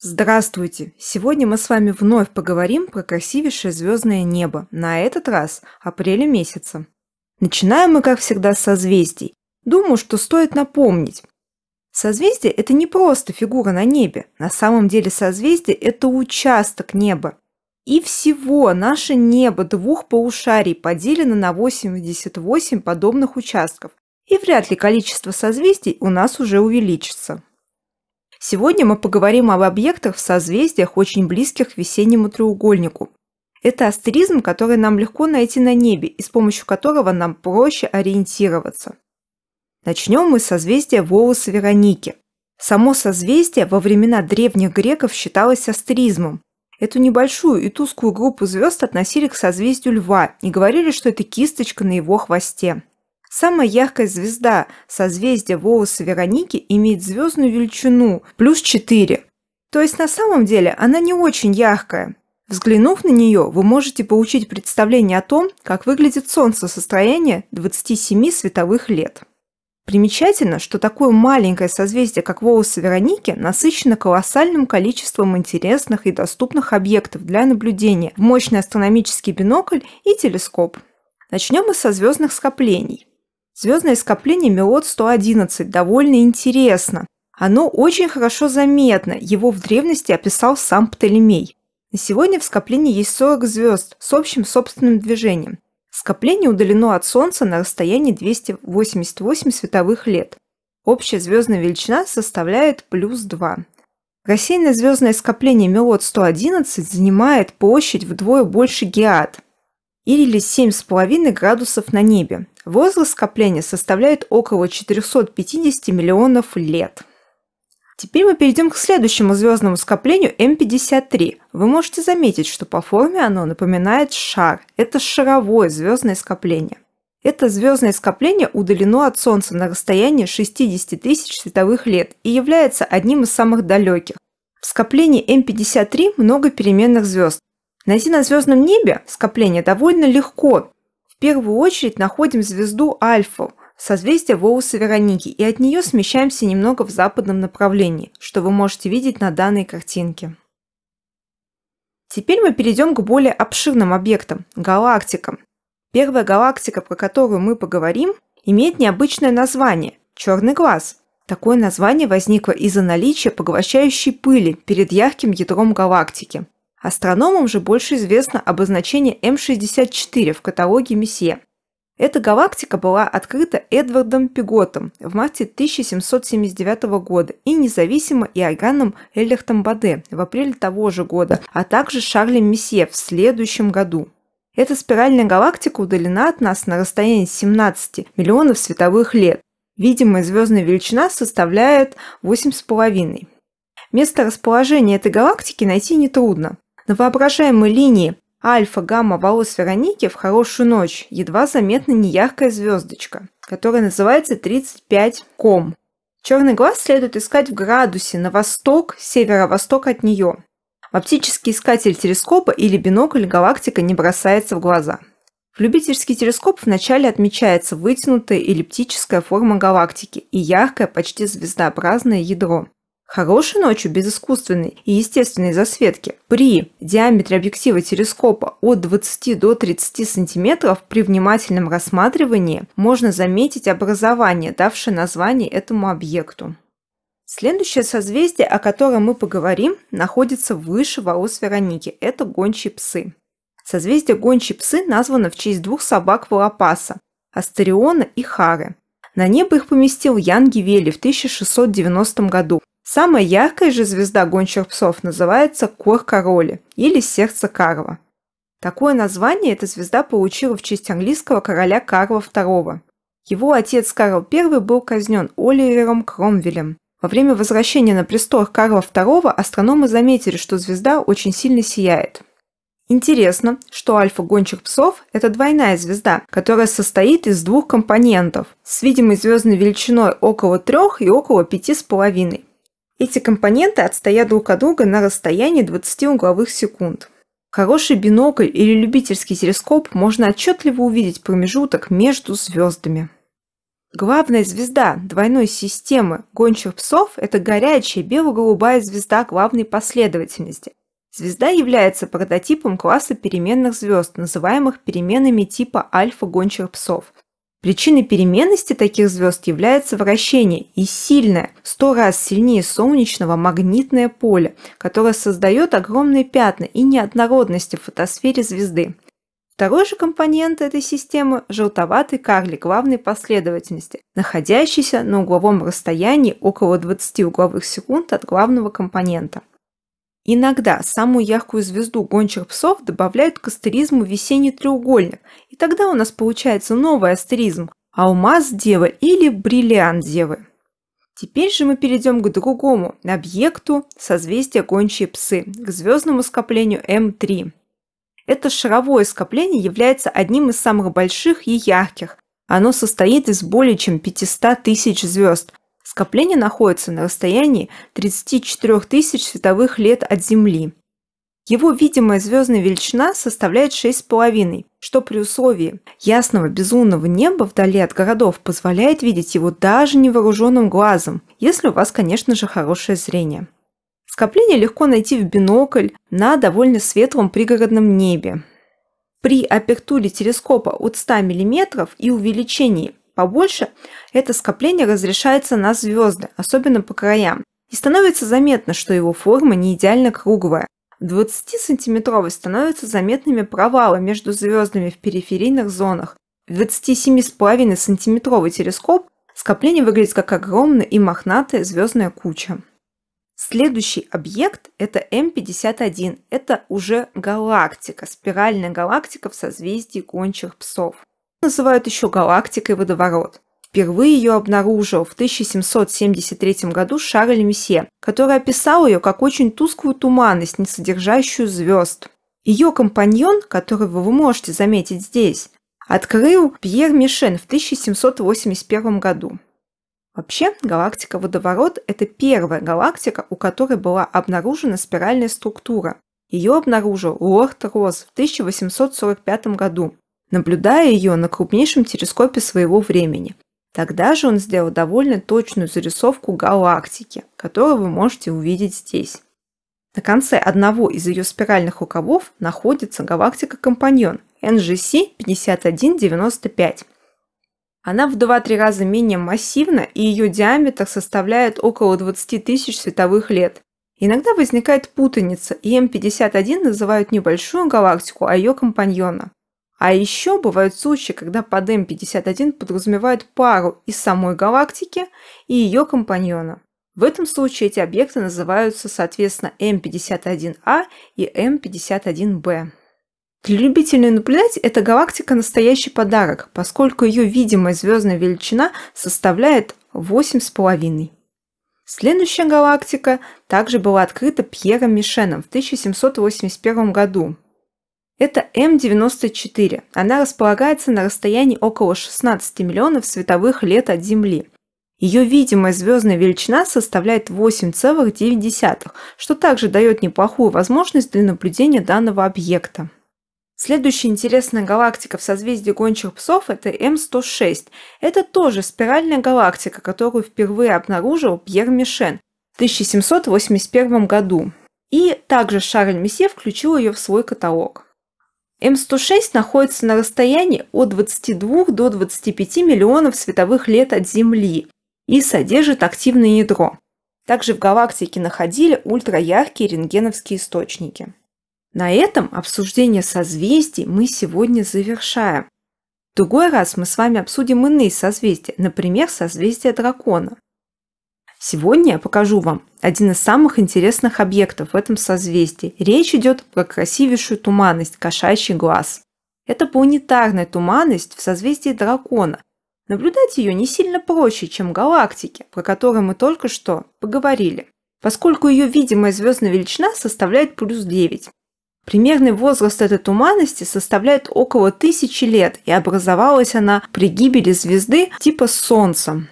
Здравствуйте! Сегодня мы с вами вновь поговорим про красивейшее звездное небо, на этот раз апреля месяца. Начинаем мы, как всегда, с созвездий. Думаю, что стоит напомнить. Созвездие – это не просто фигура на небе. На самом деле созвездие – это участок неба. И всего наше небо двух полушарий поделено на 88 подобных участков. И вряд ли количество созвездий у нас уже увеличится. Сегодня мы поговорим об объектах в созвездиях, очень близких к весеннему треугольнику. Это астеризм, который нам легко найти на небе и с помощью которого нам проще ориентироваться. Начнем мы с созвездия волоса Вероники. Само созвездие во времена древних греков считалось астеризмом. Эту небольшую и тускую группу звезд относили к созвездию Льва и говорили, что это кисточка на его хвосте. Самая яркая звезда созвездия волоса Вероники имеет звездную величину плюс 4. То есть на самом деле она не очень яркая. Взглянув на нее, вы можете получить представление о том, как выглядит Солнце в 27 световых лет. Примечательно, что такое маленькое созвездие, как волосы Вероники, насыщено колоссальным количеством интересных и доступных объектов для наблюдения в мощный астрономический бинокль и телескоп. Начнем мы со звездных скоплений. Звездное скопление Мелот-111 довольно интересно. Оно очень хорошо заметно, его в древности описал сам Птолемей. На сегодня в скоплении есть 40 звезд с общим собственным движением. Скопление удалено от Солнца на расстоянии 288 световых лет. Общая звездная величина составляет плюс 2. Рассеянное звездное скопление Мелот-111 занимает площадь вдвое больше Геат, или 7,5 градусов на небе. Возраст скопления составляет около 450 миллионов лет. Теперь мы перейдем к следующему звездному скоплению М53. Вы можете заметить, что по форме оно напоминает шар. Это шаровое звездное скопление. Это звездное скопление удалено от Солнца на расстоянии 60 тысяч световых лет и является одним из самых далеких. В скоплении М53 много переменных звезд. Найти на звездном небе скопление довольно легко, в первую очередь находим звезду Альфу, созвездие Волосы Вероники, и от нее смещаемся немного в западном направлении, что вы можете видеть на данной картинке. Теперь мы перейдем к более обширным объектам – галактикам. Первая галактика, про которую мы поговорим, имеет необычное название – «Черный глаз». Такое название возникло из-за наличия поглощающей пыли перед ярким ядром галактики – Астрономам же больше известно обозначение М64 в каталоге Месье. Эта галактика была открыта Эдвардом Пиготом в марте 1779 года и независимо Иоганном Эллертом Баде в апреле того же года, а также Шарлем Месье в следующем году. Эта спиральная галактика удалена от нас на расстоянии 17 миллионов световых лет. Видимая звездная величина составляет 8,5. Место расположения этой галактики найти нетрудно. На воображаемой линии альфа-гамма-волос Вероники в хорошую ночь едва заметна неяркая звездочка, которая называется 35 ком. Черный глаз следует искать в градусе на восток, северо-восток от нее. В оптический искатель телескопа или бинокль галактика не бросается в глаза. В любительский телескоп вначале отмечается вытянутая эллиптическая форма галактики и яркое, почти звездообразное ядро. Хорошей ночью без искусственной и естественной засветки при диаметре объектива телескопа от 20 до 30 см при внимательном рассматривании можно заметить образование, давшее название этому объекту. Следующее созвездие, о котором мы поговорим, находится выше волос Вероники. Это гончие псы. Созвездие гончие псы названо в честь двух собак Волопаса – Астериона и Хары. На небо их поместил Ян Гивели в 1690 году, Самая яркая же звезда гончих псов называется Кор Короли или Сердце Карва. Такое название эта звезда получила в честь английского короля Карла II. Его отец Карл I был казнен Оливером Кромвелем. Во время возвращения на престол Карла II астрономы заметили, что звезда очень сильно сияет. Интересно, что альфа Гончих псов – это двойная звезда, которая состоит из двух компонентов с видимой звездной величиной около 3 и около 5,5. Эти компоненты отстоят друг от друга на расстоянии 20 угловых секунд. Хороший бинокль или любительский телескоп можно отчетливо увидеть промежуток между звездами. Главная звезда двойной системы гончих псов – это горячая бело-голубая звезда главной последовательности. Звезда является прототипом класса переменных звезд, называемых переменами типа альфа гончих псов – Причиной переменности таких звезд является вращение и сильное, сто раз сильнее солнечного магнитное поле, которое создает огромные пятна и неоднородности в фотосфере звезды. Второй же компонент этой системы – желтоватый карлик главной последовательности, находящийся на угловом расстоянии около 20 угловых секунд от главного компонента. Иногда самую яркую звезду гончих псов добавляют к астеризму весенний треугольник, и тогда у нас получается новый астеризм – алмаз девы или бриллиант девы. Теперь же мы перейдем к другому объекту созвездия гончие псы, к звездному скоплению М3. Это шаровое скопление является одним из самых больших и ярких. Оно состоит из более чем 500 тысяч звезд, Скопление находится на расстоянии 34 тысяч световых лет от Земли. Его видимая звездная величина составляет 6,5, что при условии ясного безлунного неба вдали от городов позволяет видеть его даже невооруженным глазом, если у вас, конечно же, хорошее зрение. Скопление легко найти в бинокль на довольно светлом пригородном небе. При апертуре телескопа от 100 мм и увеличении побольше, это скопление разрешается на звезды, особенно по краям, и становится заметно, что его форма не идеально круглая. 20 сантиметровый становятся заметными провалы между звездами в периферийных зонах. В 27,5-сантиметровый телескоп скопление выглядит как огромная и мохнатая звездная куча. Следующий объект – это М51. Это уже галактика, спиральная галактика в созвездии гончих псов называют еще галактикой водоворот. Впервые ее обнаружил в 1773 году Шарль Месье, который описал ее как очень тусклую туманность, не содержащую звезд. Ее компаньон, которого вы можете заметить здесь, открыл Пьер Мишен в 1781 году. Вообще, галактика водоворот – это первая галактика, у которой была обнаружена спиральная структура. Ее обнаружил Лорд Росс в 1845 году наблюдая ее на крупнейшем телескопе своего времени. Тогда же он сделал довольно точную зарисовку галактики, которую вы можете увидеть здесь. На конце одного из ее спиральных рукавов находится галактика-компаньон NGC 5195. Она в 2-3 раза менее массивна, и ее диаметр составляет около 20 тысяч световых лет. Иногда возникает путаница, и М51 называют небольшую галактику, а ее компаньона. А еще бывают случаи, когда под М51 подразумевают пару из самой галактики и ее компаньона. В этом случае эти объекты называются, соответственно, М51А и М51Б. Для любителей наблюдать эта галактика настоящий подарок, поскольку ее видимая звездная величина составляет 8,5. Следующая галактика также была открыта Пьером Мишеном в 1781 году это М94. Она располагается на расстоянии около 16 миллионов световых лет от Земли. Ее видимая звездная величина составляет 8,9, что также дает неплохую возможность для наблюдения данного объекта. Следующая интересная галактика в созвездии гончих псов – это М106. Это тоже спиральная галактика, которую впервые обнаружил Пьер Мишен в 1781 году. И также Шарль Месье включил ее в свой каталог. М106 находится на расстоянии от 22 до 25 миллионов световых лет от Земли и содержит активное ядро. Также в галактике находили ультраяркие рентгеновские источники. На этом обсуждение созвездий мы сегодня завершаем. В другой раз мы с вами обсудим иные созвездия, например, созвездие дракона. Сегодня я покажу вам один из самых интересных объектов в этом созвездии. Речь идет про красивейшую туманность – кошачий глаз. Это планетарная туманность в созвездии дракона. Наблюдать ее не сильно проще, чем галактики, про которые мы только что поговорили, поскольку ее видимая звездная величина составляет плюс 9. Примерный возраст этой туманности составляет около тысячи лет, и образовалась она при гибели звезды типа Солнца.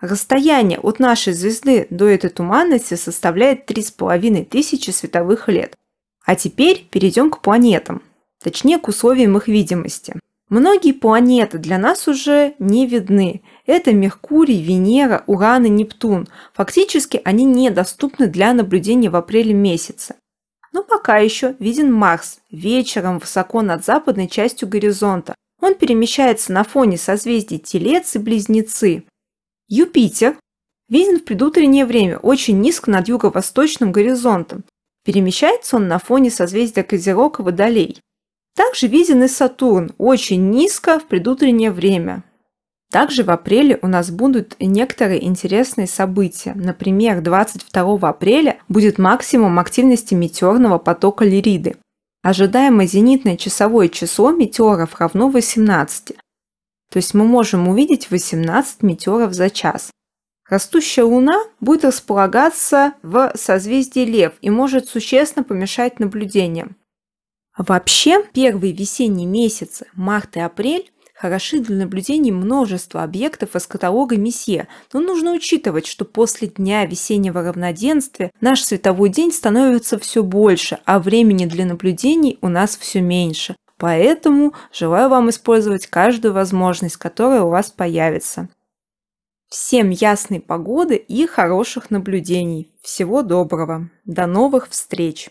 Расстояние от нашей звезды до этой туманности составляет 3,5 тысячи световых лет. А теперь перейдем к планетам, точнее к условиям их видимости. Многие планеты для нас уже не видны. Это Меркурий, Венера, Уран и Нептун. Фактически они недоступны для наблюдения в апреле месяце. Но пока еще виден Марс вечером высоко над западной частью горизонта. Он перемещается на фоне созвездий Телец и Близнецы. Юпитер виден в предутреннее время очень низко над юго-восточным горизонтом. Перемещается он на фоне созвездия Козерог и Водолей. Также виден и Сатурн очень низко в предутреннее время. Также в апреле у нас будут некоторые интересные события. Например, 22 апреля будет максимум активности метеорного потока Лириды. Ожидаемое зенитное часовое число метеоров равно 18. То есть мы можем увидеть 18 метеоров за час. Растущая Луна будет располагаться в созвездии Лев и может существенно помешать наблюдениям. Вообще, первые весенние месяцы, март и апрель, хороши для наблюдений множество объектов из каталога Месье, но нужно учитывать, что после дня весеннего равноденствия наш световой день становится все больше, а времени для наблюдений у нас все меньше. Поэтому желаю вам использовать каждую возможность, которая у вас появится. Всем ясной погоды и хороших наблюдений. Всего доброго. До новых встреч.